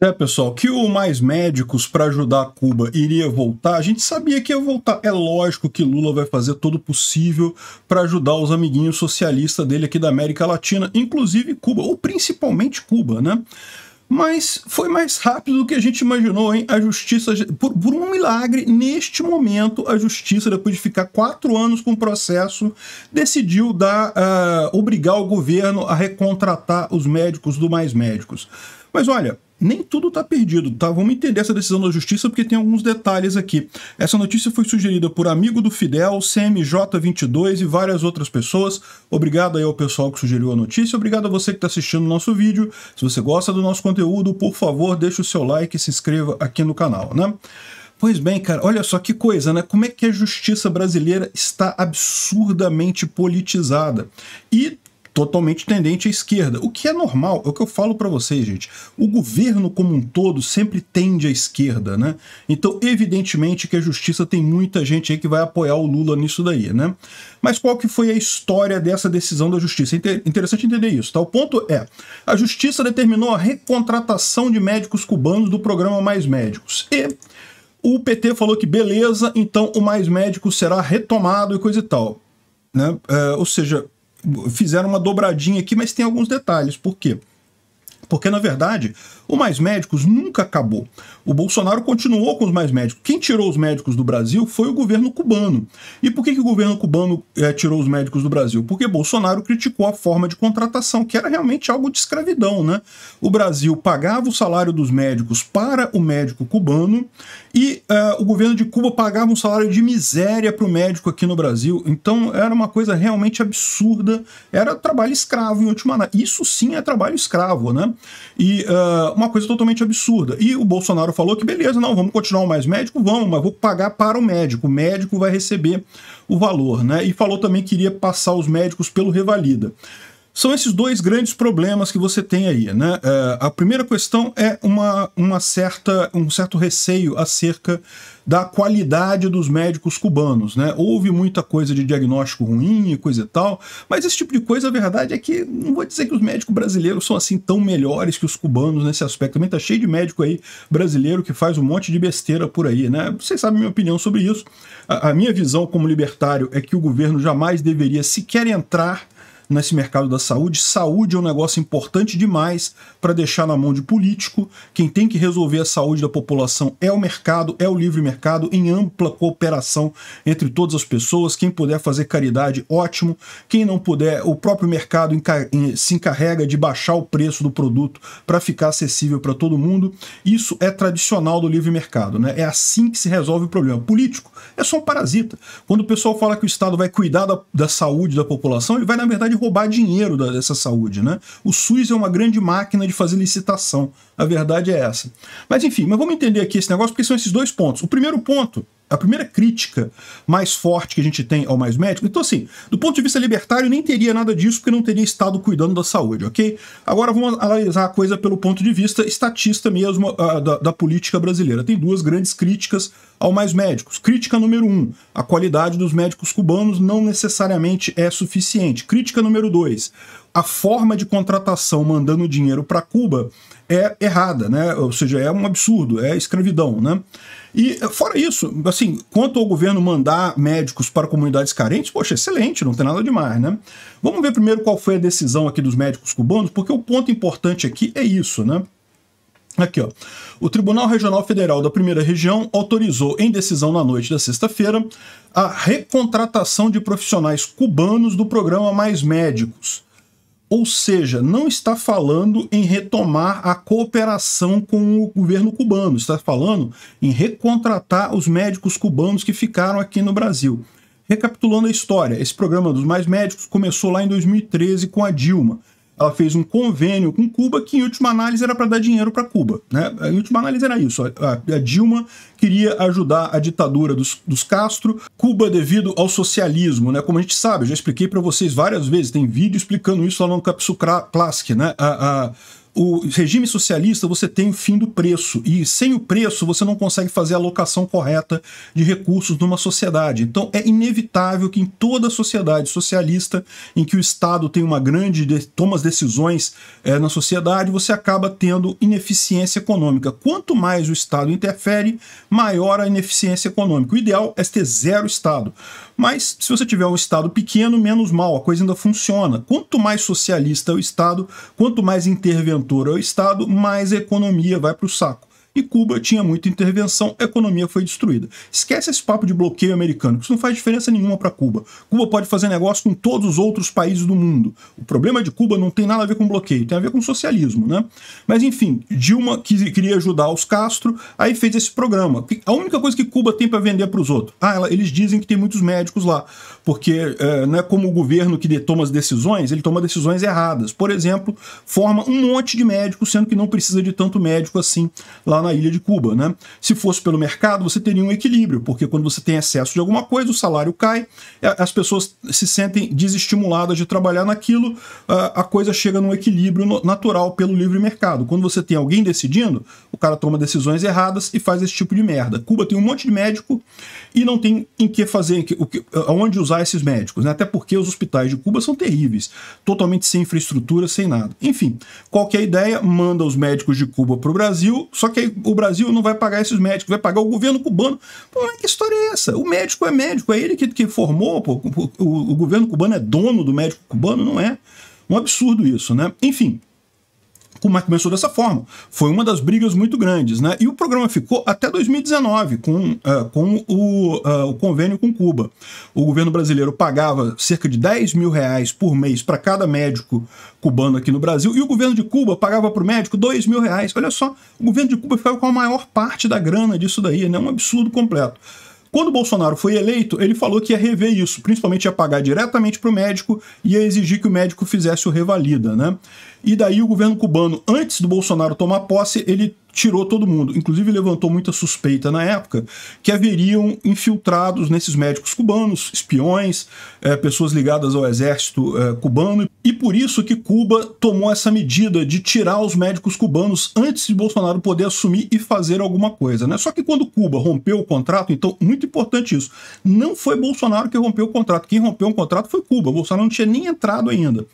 É, pessoal, que o Mais Médicos para ajudar Cuba iria voltar, a gente sabia que ia voltar. É lógico que Lula vai fazer todo o possível para ajudar os amiguinhos socialistas dele aqui da América Latina, inclusive Cuba, ou principalmente Cuba, né? Mas foi mais rápido do que a gente imaginou, hein? A justiça, por, por, um milagre, neste momento, a justiça, depois de ficar quatro anos com o processo, decidiu dar, uh, obrigar o governo a recontratar os médicos do Mais Médicos. Mas olha, nem tudo está perdido, tá? Vamos entender essa decisão da justiça porque tem alguns detalhes aqui. Essa notícia foi sugerida por amigo do Fidel, CMJ22 e várias outras pessoas. Obrigado aí ao pessoal que sugeriu a notícia, obrigado a você que está assistindo o nosso vídeo. Se você gosta do nosso conteúdo, por favor, deixe o seu like e se inscreva aqui no canal, né? Pois bem, cara, olha só que coisa, né? Como é que a justiça brasileira está absurdamente politizada. E totalmente tendente à esquerda, o que é normal, é o que eu falo para vocês, gente. O governo como um todo sempre tende à esquerda, né? Então, evidentemente que a justiça tem muita gente aí que vai apoiar o Lula nisso daí, né? Mas qual que foi a história dessa decisão da justiça? É interessante entender isso, tá? O ponto é, a justiça determinou a recontratação de médicos cubanos do programa Mais Médicos e o PT falou que beleza, então o Mais Médicos será retomado e coisa e tal. Né? É, ou seja, fizeram uma dobradinha aqui, mas tem alguns detalhes. Por quê? Porque, na verdade, o Mais Médicos nunca acabou. O Bolsonaro continuou com os Mais Médicos. Quem tirou os médicos do Brasil foi o governo cubano. E por que, que o governo cubano é, tirou os médicos do Brasil? Porque Bolsonaro criticou a forma de contratação, que era realmente algo de escravidão, né? O Brasil pagava o salário dos médicos para o médico cubano e uh, o governo de Cuba pagava um salário de miséria para o médico aqui no Brasil. Então era uma coisa realmente absurda. Era trabalho escravo em última análise. Isso sim é trabalho escravo, né? E uh, uma coisa totalmente absurda. E o Bolsonaro falou que beleza, não, vamos continuar o mais médico, vamos, mas vou pagar para o médico. O médico vai receber o valor, né? E falou também que iria passar os médicos pelo Revalida. São esses dois grandes problemas que você tem aí. Né? É, a primeira questão é uma, uma certa, um certo receio acerca da qualidade dos médicos cubanos, né? Houve muita coisa de diagnóstico ruim e coisa e tal, mas esse tipo de coisa, a verdade é que não vou dizer que os médicos brasileiros são assim tão melhores que os cubanos nesse aspecto. Também tá cheio de médico aí brasileiro que faz um monte de besteira por aí, né? Vocês sabem minha opinião sobre isso. A, a minha visão como libertário é que o governo jamais deveria sequer entrar nesse mercado da saúde. Saúde é um negócio importante demais para deixar na mão de político. Quem tem que resolver a saúde da população é o mercado, é o livre mercado, em ampla cooperação entre todas as pessoas. Quem puder fazer caridade, ótimo. Quem não puder, o próprio mercado se encarrega de baixar o preço do produto para ficar acessível para todo mundo. Isso é tradicional do livre mercado, né? É assim que se resolve o problema. Político é só um parasita. Quando o pessoal fala que o Estado vai cuidar da, da saúde da população, ele vai, na verdade, roubar dinheiro da, dessa saúde, né? O SUS é uma grande máquina de fazer licitação. A verdade é essa. Mas enfim, mas vamos entender aqui esse negócio porque são esses dois pontos. O primeiro ponto a primeira crítica mais forte que a gente tem ao mais médico. Então, assim, do ponto de vista libertário, nem teria nada disso, porque não teria Estado cuidando da saúde, ok? Agora vamos analisar a coisa pelo ponto de vista estatista mesmo uh, da, da, política brasileira. Tem duas grandes críticas ao mais médicos. Crítica número um: a qualidade dos médicos cubanos não necessariamente é suficiente. Crítica número dois: a forma de contratação mandando dinheiro para Cuba é errada, né? Ou seja, é um absurdo, é escravidão, né? E fora isso, assim, quanto ao governo mandar médicos para comunidades carentes, poxa, excelente, não tem nada demais, né? Vamos ver primeiro qual foi a decisão aqui dos médicos cubanos, porque o ponto importante aqui é isso, né? Aqui, ó. O Tribunal Regional Federal da Primeira Região autorizou, em decisão na noite da sexta-feira, a recontratação de profissionais cubanos do programa Mais Médicos ou seja, não está falando em retomar a cooperação com o governo cubano, está falando em recontratar os médicos cubanos que ficaram aqui no Brasil. Recapitulando a história, esse programa dos Mais Médicos começou lá em 2013 com a Dilma ela fez um convênio com Cuba que, em última análise, era para dar dinheiro para Cuba. Né? Em última análise, era isso. A, a Dilma queria ajudar a ditadura dos, dos, Castro, Cuba devido ao socialismo. Né? Como a gente sabe, eu já expliquei para vocês várias vezes, tem vídeo explicando isso lá no Capsu Classic. Né? A, a o regime socialista você tem o fim do preço e sem o preço você não consegue fazer a alocação correta de recursos numa sociedade. Então é inevitável que em toda sociedade socialista em que o Estado tem uma grande toma as decisões é, na sociedade você acaba tendo ineficiência econômica. Quanto mais o Estado interfere, maior a ineficiência econômica. O ideal é ter zero Estado. Mas se você tiver um Estado pequeno, menos mal, a coisa ainda funciona. Quanto mais socialista é o Estado, quanto mais intervenção produtor ao é Estado, mais economia vai para o saco e Cuba tinha muita intervenção, a economia foi destruída. Esquece esse papo de bloqueio americano, isso não faz diferença nenhuma para Cuba. Cuba pode fazer negócio com todos os outros países do mundo. O problema de Cuba não tem nada a ver com bloqueio, tem a ver com socialismo, né? Mas enfim, Dilma queria ajudar os Castro, aí fez esse programa. A única coisa que Cuba tem para vender para os outros, ah, ela, eles dizem que tem muitos médicos lá, porque é, não é como o governo que toma as decisões, ele toma decisões erradas. Por exemplo, forma um monte de médicos, sendo que não precisa de tanto médico assim lá na na ilha de Cuba. Né? Se fosse pelo mercado, você teria um equilíbrio, porque quando você tem excesso de alguma coisa, o salário cai, é, as pessoas se sentem desestimuladas de trabalhar naquilo, ah, a coisa chega num equilíbrio natural pelo livre mercado. Quando você tem alguém decidindo, o cara toma decisões erradas e faz esse tipo de merda. Cuba tem um monte de médico e não tem em que fazer, aonde usar esses médicos, né? até porque os hospitais de Cuba são terríveis, totalmente sem infraestrutura, sem nada. Enfim, qualquer ideia, manda os médicos de Cuba para o Brasil, só que aí o Brasil não vai pagar esses médicos, vai pagar o governo cubano. Pô, que história é essa? O médico é médico, é ele que, que formou, pô, o, o governo cubano é dono do médico cubano, não é? Um absurdo isso, né? Enfim, é começou dessa forma. Foi uma das brigas muito grandes, né? E o programa ficou até 2019 com, uh, com o, uh, o, convênio com Cuba. O governo brasileiro pagava cerca de 10 mil reais por mês para cada médico cubano aqui no Brasil e o governo de Cuba pagava para o médico 2 mil reais. Olha só, o governo de Cuba ficava com a maior parte da grana disso daí, né? Um absurdo completo. Quando Bolsonaro foi eleito, ele falou que ia rever isso, principalmente ia pagar diretamente para o médico e ia exigir que o médico fizesse o revalida, né? E daí o governo cubano, antes do Bolsonaro tomar posse, ele tirou todo mundo. Inclusive, levantou muita suspeita na época que haveriam infiltrados nesses médicos cubanos, espiões, é, pessoas ligadas ao exército é, cubano. E por isso que Cuba tomou essa medida de tirar os médicos cubanos antes de Bolsonaro poder assumir e fazer alguma coisa. Né? Só que quando Cuba rompeu o contrato, então, muito importante isso, não foi Bolsonaro que rompeu o contrato. Quem rompeu o contrato foi Cuba. Bolsonaro não tinha nem entrado ainda.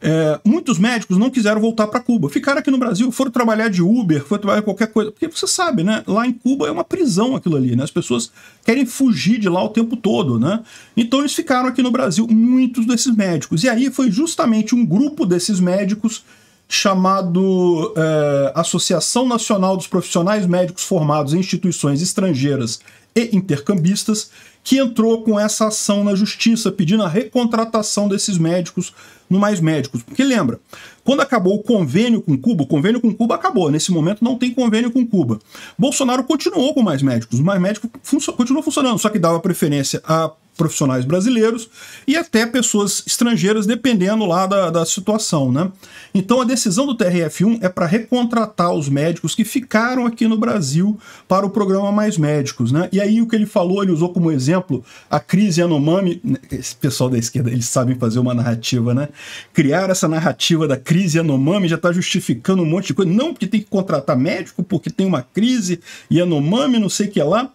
É, muitos médicos não quiseram voltar para Cuba, ficaram aqui no Brasil, foram trabalhar de Uber, foram trabalhar qualquer coisa, porque você sabe, né? Lá em Cuba é uma prisão aquilo ali, né? As pessoas querem fugir de lá o tempo todo, né? Então eles ficaram aqui no Brasil, muitos desses médicos. E aí foi justamente um grupo desses médicos chamado é, Associação Nacional dos Profissionais Médicos Formados em Instituições Estrangeiras e Intercambistas, que entrou com essa ação na justiça pedindo a recontratação desses médicos no Mais Médicos. Porque lembra, quando acabou o convênio com Cuba, o convênio com Cuba acabou, nesse momento não tem convênio com Cuba. Bolsonaro continuou com Mais Médicos, o Mais Médicos continuou funcionando, só que dava preferência a profissionais brasileiros e até pessoas estrangeiras, dependendo lá da, da situação. Né? Então a decisão do TRF1 é para recontratar os médicos que ficaram aqui no Brasil para o programa Mais Médicos. Né? E aí o que ele falou, ele usou como exemplo a crise Yanomami. Né? Esse pessoal da esquerda, eles sabem fazer uma narrativa, né? Criar essa narrativa da crise Yanomami já está justificando um monte de coisa. Não, porque tem que contratar médico, porque tem uma crise Yanomami, não sei o que lá.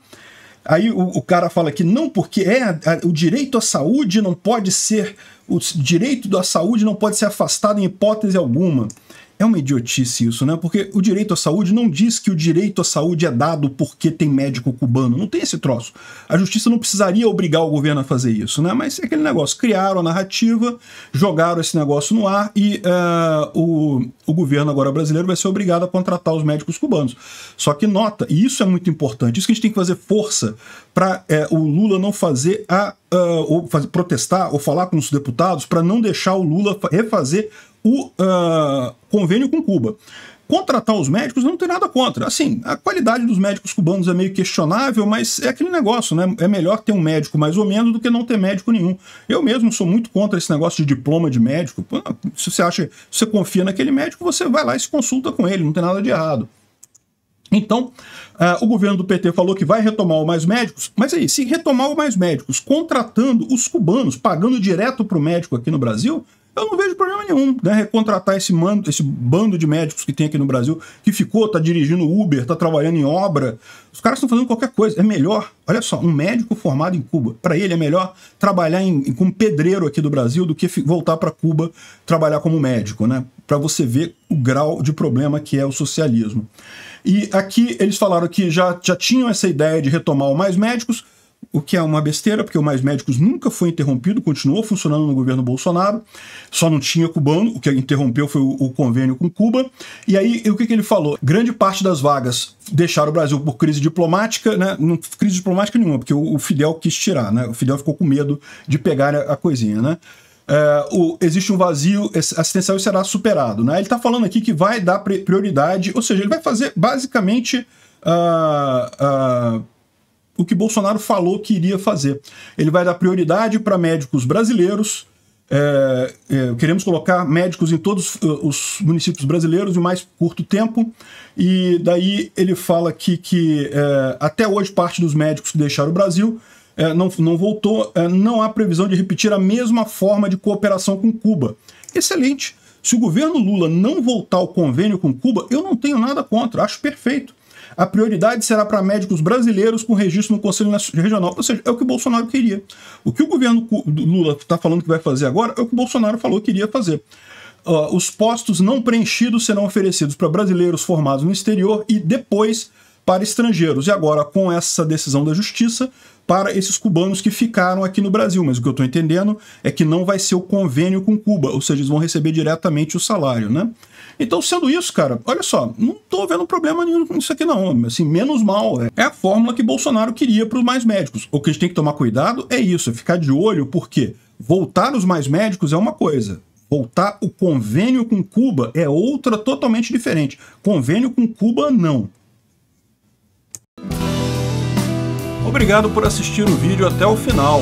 Aí o, o, cara fala que não, porque é a, a, o direito à saúde não pode ser. O direito da saúde não pode ser afastado em hipótese alguma. É uma idiotice isso, né? Porque o direito à saúde não diz que o direito à saúde é dado porque tem médico cubano. Não tem esse troço. A justiça não precisaria obrigar o governo a fazer isso, né? Mas é aquele negócio. Criaram a narrativa, jogaram esse negócio no ar e uh, o, o governo agora brasileiro vai ser obrigado a contratar os médicos cubanos. Só que nota, e isso é muito importante, isso que a gente tem que fazer força para eh, o Lula não fazer a. Uh, ou fazer, protestar ou falar com os deputados para não deixar o Lula refazer o uh, convênio com Cuba. Contratar os médicos não tem nada contra. Assim, a qualidade dos médicos cubanos é meio questionável, mas é aquele negócio, né? É melhor ter um médico mais ou menos do que não ter médico nenhum. Eu mesmo sou muito contra esse negócio de diploma de médico. Se você acha, se você confia naquele médico, você vai lá e se consulta com ele, não tem nada de errado. Então, uh, o governo do PT falou que vai retomar o Mais Médicos, mas aí, se retomar o Mais Médicos contratando os cubanos, pagando direto para o médico aqui no Brasil, eu não vejo problema nenhum, né? Recontratar esse, mando, esse bando de médicos que tem aqui no Brasil, que ficou, tá dirigindo Uber, tá trabalhando em obra. Os caras estão fazendo qualquer coisa. É melhor, olha só, um médico formado em Cuba, para ele é melhor trabalhar em, como pedreiro aqui do Brasil do que voltar para Cuba trabalhar como médico, né? Para você ver o grau de problema que é o socialismo. E aqui eles falaram que já, já tinham essa ideia de retomar mais médicos, o que é uma besteira, porque o Mais Médicos nunca foi interrompido, continuou funcionando no governo Bolsonaro, só não tinha cubano, o que interrompeu foi o, o convênio com Cuba. E aí, o que, que, ele falou? Grande parte das vagas deixaram o Brasil por crise diplomática, né? Não crise diplomática nenhuma, porque o, o Fidel quis tirar, né? O Fidel ficou com medo de pegar a, a coisinha, né? É, o, existe um vazio assistencial e será superado. Né? Ele está falando aqui que vai dar prioridade, ou seja, ele vai fazer basicamente uh, uh, o que Bolsonaro falou que iria fazer. Ele vai dar prioridade para médicos brasileiros. É, é, queremos colocar médicos em todos eh, os municípios brasileiros em mais curto tempo. E daí ele fala que, que eh, é, até hoje parte dos médicos que deixaram o Brasil eh, não, não voltou. não há previsão de repetir a mesma forma de cooperação com Cuba. Excelente. Se o governo Lula não voltar ao convênio com Cuba, eu não tenho nada contra, acho perfeito. A prioridade será para médicos brasileiros com registro no Conselho Regional. Ou seja, é o que o Bolsonaro queria. O que o governo Lula está falando que vai fazer agora é o que o Bolsonaro falou que iria fazer. Uh, os postos não preenchidos serão oferecidos para brasileiros formados no exterior e depois para estrangeiros. E agora, com essa decisão da justiça, para esses cubanos que ficaram aqui no Brasil. Mas o que eu estou entendendo é que não vai ser o convênio com Cuba, ou seja, eles vão receber diretamente o salário, né? Então, sendo isso, cara, olha só, não tô vendo problema nenhum nisso aqui não, assim, menos mal. É, é a fórmula que Bolsonaro queria para os mais médicos. O que a gente tem que tomar cuidado é isso, é ficar de olho, porque voltar os mais médicos é uma coisa, voltar o convênio com Cuba é outra totalmente diferente. Convênio com Cuba, não. Obrigado por assistir o vídeo até o final.